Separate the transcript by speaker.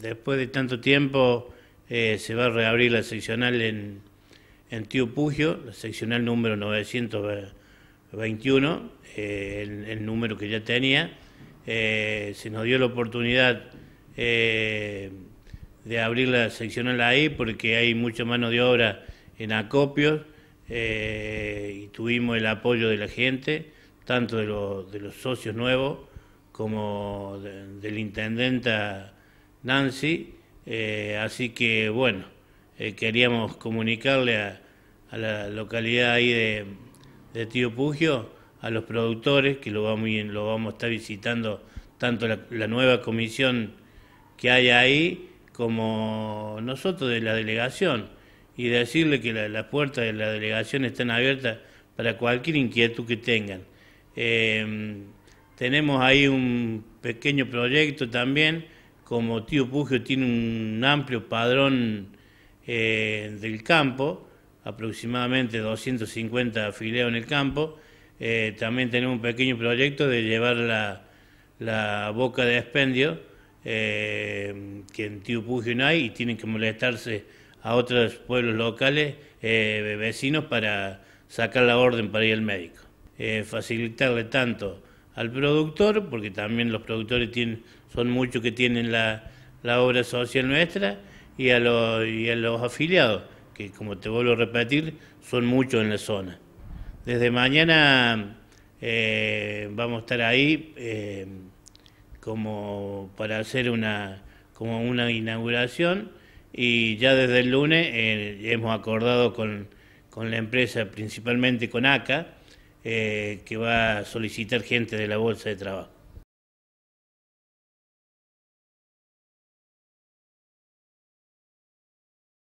Speaker 1: Después de tanto tiempo eh, se va a reabrir la seccional en, Tío Pugio, la seccional número 921, eh, el, número que ya tenía. Eh, se nos dio la oportunidad de abrir la seccional ahí porque hay mucha mano de obra en acopios y tuvimos el apoyo de la gente, tanto de, los, socios nuevos como del intendente Nancy. Eh, así que bueno, eh, queríamos comunicarle a, la localidad ahí de, Tío Pugio, a los productores, que lo vamos, lo vamos a estar visitando tanto la, nueva comisión que hay ahí como nosotros de la delegación, y decirle que las la puertas de la delegación están abiertas para cualquier inquietud que tengan. Eh, tenemos ahí un pequeño proyecto también como Tío Pugio tiene un amplio padrón eh, del campo, aproximadamente 250 afiliados en el campo, eh, también tenemos un pequeño proyecto de llevar la, boca de expendio, eh, que en Tío Pugio no hay, y tienen que molestarse a otros pueblos locales, vecinos, para sacar la orden para ir al médico. facilitarle tanto al productor, porque también los productores tienen, son muchos que tienen la, la obra social nuestra, y a, los, y a los afiliados, que como te vuelvo a repetir, son muchos en la zona. Desde mañana eh, vamos a estar ahí eh, como para hacer una, como una inauguración y ya desde el lunes eh, hemos acordado con, con la empresa, principalmente con ACA, eh, que va a solicitar gente de la Bolsa de Trabajo.